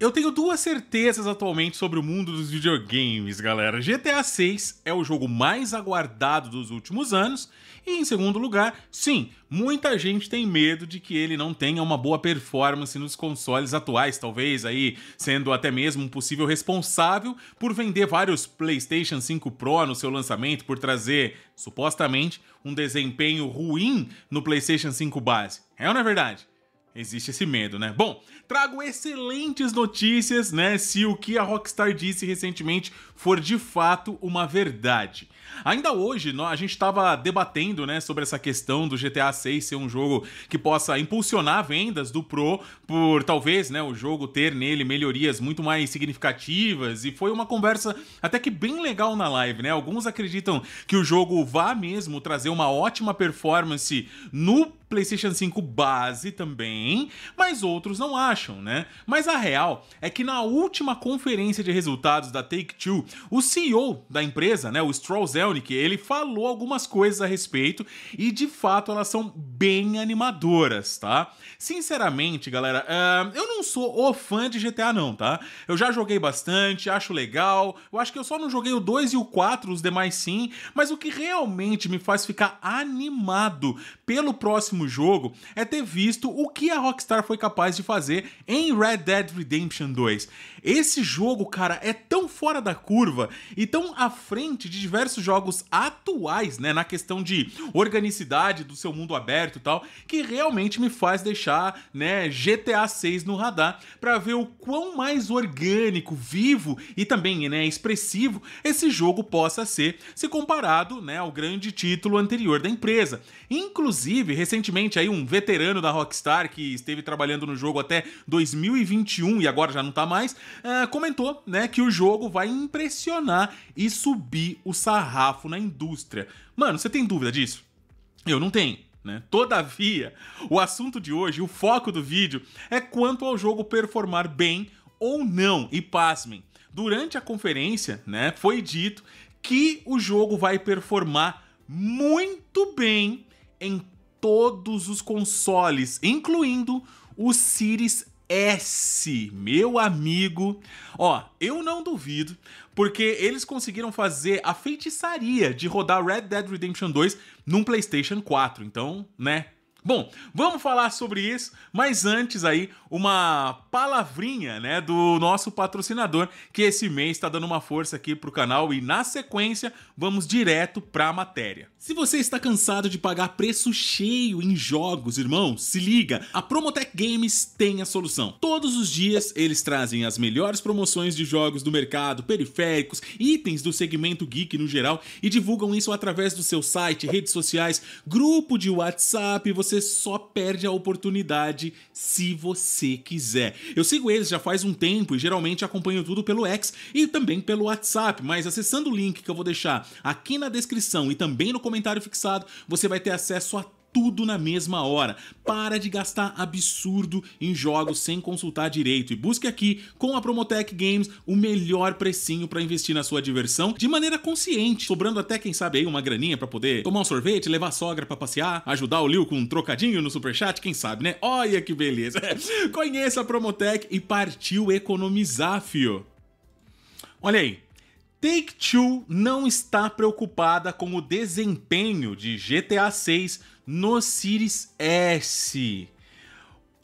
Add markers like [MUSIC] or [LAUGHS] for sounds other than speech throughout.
Eu tenho duas certezas atualmente sobre o mundo dos videogames, galera. GTA VI é o jogo mais aguardado dos últimos anos, e em segundo lugar, sim, muita gente tem medo de que ele não tenha uma boa performance nos consoles atuais, talvez aí sendo até mesmo um possível responsável por vender vários PlayStation 5 Pro no seu lançamento por trazer, supostamente, um desempenho ruim no PlayStation 5 base. É ou não é verdade? Existe esse medo, né? Bom, trago excelentes notícias, né? Se o que a Rockstar disse recentemente for de fato uma verdade. Ainda hoje, a gente estava debatendo, né, sobre essa questão do GTA 6 ser um jogo que possa impulsionar vendas do Pro por talvez, né, o jogo ter nele melhorias muito mais significativas e foi uma conversa até que bem legal na live, né? Alguns acreditam que o jogo vá mesmo trazer uma ótima performance no PlayStation 5 base também, mas outros não acham, né? Mas a real é que na última conferência de resultados da Take-Two, o CEO da empresa, né, o Stroll Zelnick, ele falou algumas coisas a respeito e de fato elas são bem animadoras, tá? Sinceramente, galera, uh, eu não sou o fã de GTA não, tá? Eu já joguei bastante, acho legal. Eu acho que eu só não joguei o 2 e o 4, os demais sim, mas o que realmente me faz ficar animado pelo próximo jogo é ter visto o que a Rockstar foi capaz de fazer em Red Dead Redemption 2. Esse jogo, cara, é tão fora da curva e tão à frente de diversos jogos atuais, né, na questão de organicidade do seu mundo aberto e tal, que realmente me faz deixar, né, GTA 6 no radar para ver o quão mais orgânico, vivo e também, né, expressivo esse jogo possa ser se comparado, né, ao grande título anterior da empresa. Inclusive, recentemente recentemente aí um veterano da Rockstar que esteve trabalhando no jogo até 2021 e agora já não tá mais, uh, comentou, né, que o jogo vai impressionar e subir o sarrafo na indústria. Mano, você tem dúvida disso? Eu não tenho. Né? Todavia, o assunto de hoje, o foco do vídeo, é quanto ao jogo performar bem ou não. E pasmem, durante a conferência, né, foi dito que o jogo vai performar muito bem em todos os consoles, incluindo o Series S, meu amigo. Ó, eu não duvido, porque eles conseguiram fazer a feitiçaria de rodar Red Dead Redemption 2 num PlayStation 4. Então, né? Bom, vamos falar sobre isso, mas antes aí, uma palavrinha, né, do nosso patrocinador, que esse mês está dando uma força aqui pro canal e na sequência vamos direto para a matéria. Se você está cansado de pagar preço cheio em jogos, irmão, se liga, a Promotech Games tem a solução. Todos os dias eles trazem as melhores promoções de jogos do mercado, periféricos, itens do segmento geek no geral e divulgam isso através do seu site, redes sociais, grupo de WhatsApp, você você só perde a oportunidade se você quiser. Eu sigo eles já faz um tempo e geralmente acompanho tudo pelo X e também pelo WhatsApp, mas acessando o link que eu vou deixar aqui na descrição e também no comentário fixado, você vai ter acesso a tudo na mesma hora. Para de gastar absurdo em jogos sem consultar direito e busque aqui com a Promotec Games o melhor precinho para investir na sua diversão de maneira consciente, sobrando até quem sabe aí uma graninha para poder tomar um sorvete, levar a sogra para passear, ajudar o Lil com um trocadinho no superchat, quem sabe, né? Olha que beleza. [LAUGHS] Conheça a Promotec e partiu economizar, fio. Olha aí, Take-Two não está preocupada com o desempenho de GTA 6 no Series S.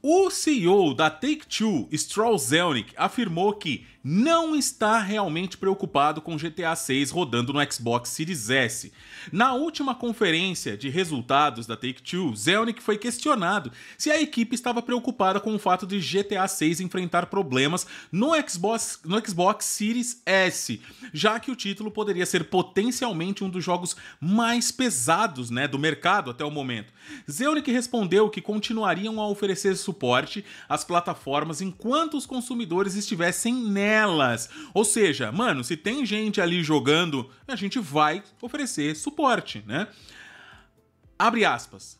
O CEO da Take-Two, Stroll Zelnick, afirmou que não está realmente preocupado com GTA 6 rodando no Xbox Series S. Na última conferência de resultados da Take-Two, Zelnick foi questionado se a equipe estava preocupada com o fato de GTA 6 enfrentar problemas no Xbox, no Xbox Series S, já que o título poderia ser potencialmente um dos jogos mais pesados né, do mercado até o momento. Zelnick respondeu que continuariam a oferecer suporte às plataformas enquanto os consumidores estivessem nela nelas. Ou seja, mano, se tem gente ali jogando, a gente vai oferecer suporte, né? Abre aspas.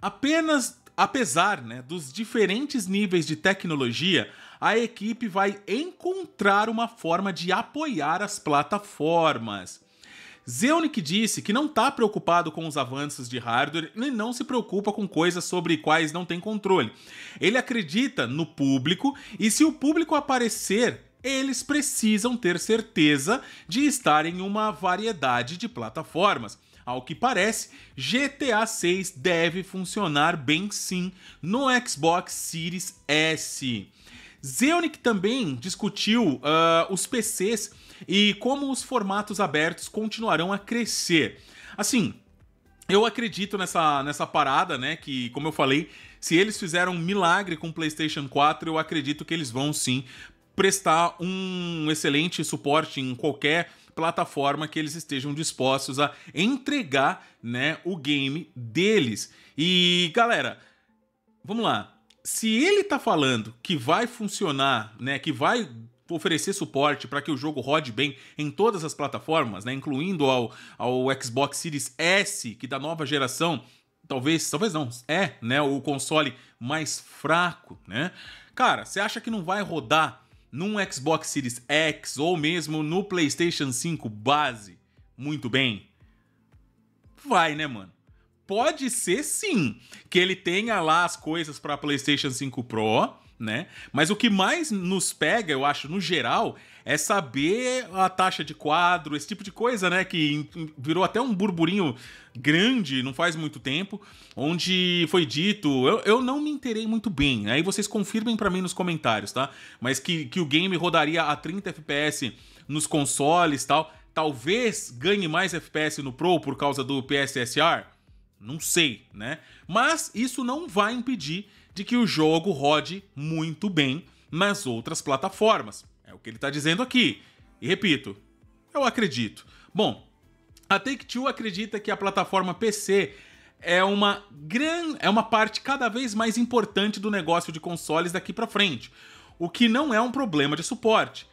Apenas apesar né, dos diferentes níveis de tecnologia, a equipe vai encontrar uma forma de apoiar as plataformas. Zeunik disse que não está preocupado com os avanços de hardware e não se preocupa com coisas sobre quais não tem controle. Ele acredita no público e se o público aparecer eles precisam ter certeza de estar em uma variedade de plataformas. Ao que parece, GTA 6 deve funcionar bem sim no Xbox Series S. Zeonic também discutiu uh, os PCs e como os formatos abertos continuarão a crescer. Assim, eu acredito nessa, nessa parada, né? Que, como eu falei, se eles fizeram um milagre com o PlayStation 4, eu acredito que eles vão sim prestar um excelente suporte em qualquer plataforma que eles estejam dispostos a entregar, né, o game deles. E galera, vamos lá. Se ele tá falando que vai funcionar, né, que vai oferecer suporte para que o jogo rode bem em todas as plataformas, né, incluindo ao, ao Xbox Series S, que da nova geração, talvez, talvez não, é, né, o console mais fraco, né? Cara, você acha que não vai rodar num Xbox Series X ou mesmo no PlayStation 5 base muito bem? Vai, né, mano? Pode ser sim que ele tenha lá as coisas para PlayStation 5 Pro, né? Mas o que mais nos pega, eu acho, no geral, é saber a taxa de quadro, esse tipo de coisa, né? Que virou até um burburinho grande não faz muito tempo, onde foi dito, eu, eu não me interei muito bem, aí vocês confirmem para mim nos comentários, tá? Mas que, que o game rodaria a 30 FPS nos consoles tal, talvez ganhe mais FPS no Pro por causa do PSSR? Não sei, né? Mas isso não vai impedir de que o jogo rode muito bem nas outras plataformas. É o que ele está dizendo aqui. E repito, eu acredito. Bom, a Take-Two acredita que a plataforma PC é uma gran... é uma parte cada vez mais importante do negócio de consoles daqui para frente, o que não é um problema de suporte.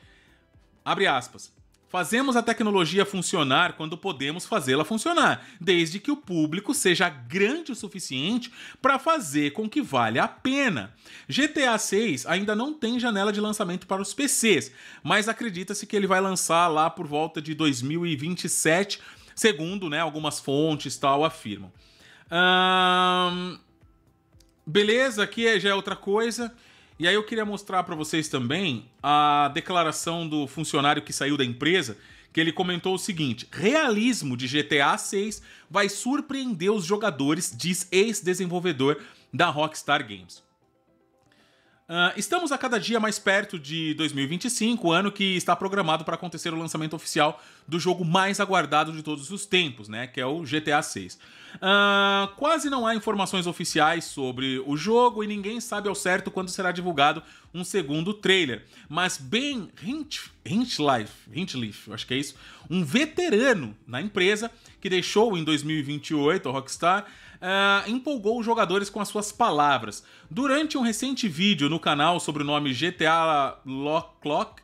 Abre aspas. Fazemos a tecnologia funcionar quando podemos fazê-la funcionar, desde que o público seja grande o suficiente para fazer com que valha a pena. GTA 6 ainda não tem janela de lançamento para os PCs, mas acredita-se que ele vai lançar lá por volta de 2027, segundo né, algumas fontes tal afirmam. Hum... Beleza, aqui já é outra coisa. E aí eu queria mostrar para vocês também a declaração do funcionário que saiu da empresa, que ele comentou o seguinte: "Realismo de GTA 6 vai surpreender os jogadores", diz ex-desenvolvedor da Rockstar Games. Uh, estamos a cada dia mais perto de 2025, ano que está programado para acontecer o lançamento oficial do jogo mais aguardado de todos os tempos, né? Que é o GTA VI. Uh, ah, quase não há informações oficiais sobre o jogo e ninguém sabe ao certo quando será divulgado um segundo trailer. Mas Ben Hinchlife, Hinchlife, acho que é isso, um veterano na empresa que deixou em 2028 a Rockstar, uh, empolgou os jogadores com as suas palavras. Durante um recente vídeo no canal sobre o nome GTA Lock Clock,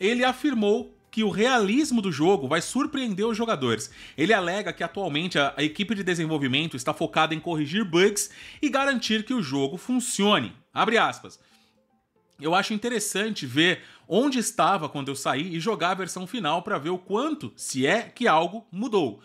ele afirmou que o realismo do jogo vai surpreender os jogadores. Ele alega que atualmente a, a equipe de desenvolvimento está focada em corrigir bugs e garantir que o jogo funcione. Abre aspas. Eu acho interessante ver onde estava quando eu saí e jogar a versão final para ver o quanto, se é que algo mudou.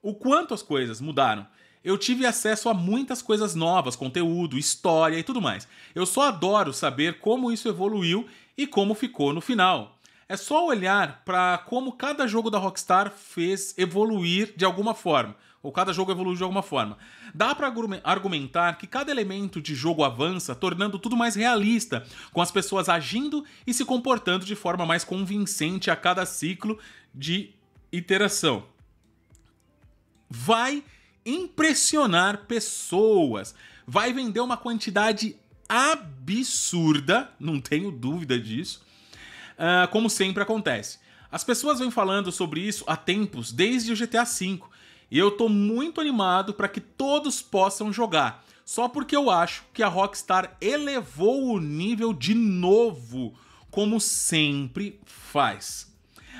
O quanto as coisas mudaram eu tive acesso a muitas coisas novas, conteúdo, história e tudo mais. Eu só adoro saber como isso evoluiu e como ficou no final. É só olhar para como cada jogo da Rockstar fez evoluir de alguma forma, ou cada jogo evoluiu de alguma forma. Dá para argumentar que cada elemento de jogo avança, tornando tudo mais realista, com as pessoas agindo e se comportando de forma mais convincente a cada ciclo de iteração. Vai impressionar pessoas. Vai vender uma quantidade absurda, não tenho dúvida disso, uh, como sempre acontece. As pessoas vêm falando sobre isso há tempos, desde o GTA V, e eu estou muito animado para que todos possam jogar, só porque eu acho que a Rockstar elevou o nível de novo, como sempre faz.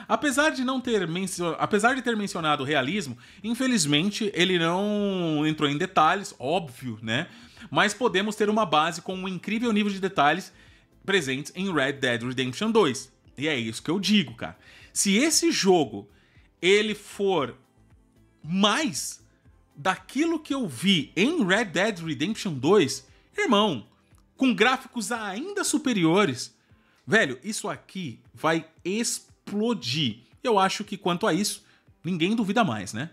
Apesar de não ter mencionado, apesar de ter mencionado realismo, infelizmente ele não entrou em detalhes, óbvio, né? Mas podemos ter uma base com um incrível nível de detalhes presentes em Red Dead Redemption 2. E é isso que eu digo, cara. Se esse jogo ele for mais daquilo que eu vi em Red Dead Redemption 2, irmão, com gráficos ainda superiores, velho, isso aqui vai explodir explodir. Eu acho que quanto a isso, ninguém duvida mais, né?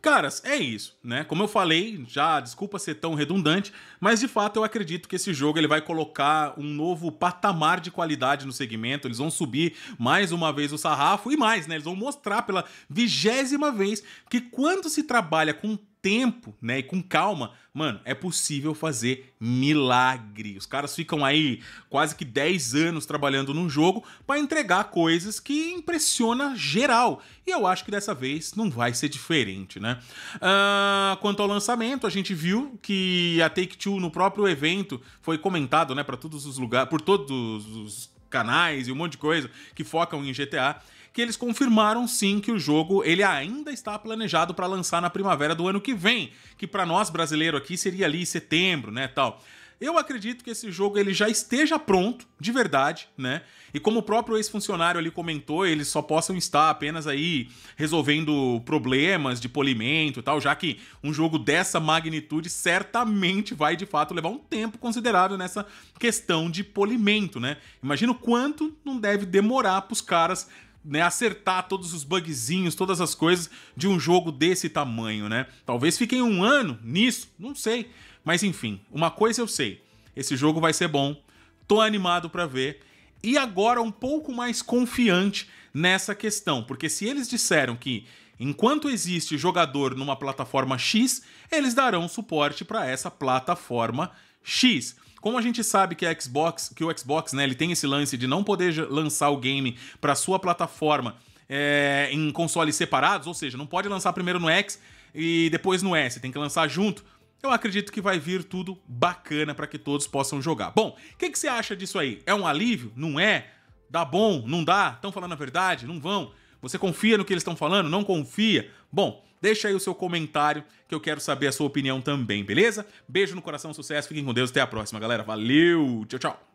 Caras, é isso, né? Como eu falei, já desculpa ser tão redundante, mas de fato eu acredito que esse jogo ele vai colocar um novo patamar de qualidade no segmento. Eles vão subir mais uma vez o sarrafo e mais, né? Eles vão mostrar pela vigésima vez que quando se trabalha com tempo, né, e com calma, mano, é possível fazer milagre. Os caras ficam aí quase que 10 anos trabalhando num jogo para entregar coisas que impressiona geral. E eu acho que dessa vez não vai ser diferente, né? Ah, quanto ao lançamento, a gente viu que a Take-Two no próprio evento foi comentado, né, para todos os lugares, por todos os canais e um monte de coisa que focam em GTA que eles confirmaram sim que o jogo ele ainda está planejado para lançar na primavera do ano que vem, que para nós brasileiro aqui seria ali setembro, né, tal. Eu acredito que esse jogo ele já esteja pronto, de verdade, né? E como o próprio ex-funcionário ali comentou, eles só possam estar apenas aí resolvendo problemas de polimento e tal, já que um jogo dessa magnitude certamente vai de fato levar um tempo considerável nessa questão de polimento, né? Imagino quanto não deve demorar para os caras né, acertar todos os bugzinhos, todas as coisas de um jogo desse tamanho, né? Talvez fiquem um ano nisso, não sei. Mas enfim, uma coisa eu sei: esse jogo vai ser bom, tô animado para ver. E agora um pouco mais confiante nessa questão, porque se eles disseram que enquanto existe jogador numa plataforma X, eles darão suporte para essa plataforma X. Como a gente sabe que a Xbox, que o Xbox, né, ele tem esse lance de não poder lançar o game para sua plataforma é, em consoles separados, ou seja, não pode lançar primeiro no X e depois no S, tem que lançar junto. Eu acredito que vai vir tudo bacana para que todos possam jogar. Bom, o que, que você acha disso aí? É um alívio? Não é? Dá bom? Não dá? Estão falando a verdade? Não vão? Você confia no que eles estão falando? Não confia? Bom, Deixa aí o seu comentário que eu quero saber a sua opinião também, beleza? Beijo no coração, sucesso, fiquem com Deus, até a próxima, galera. Valeu, tchau, tchau.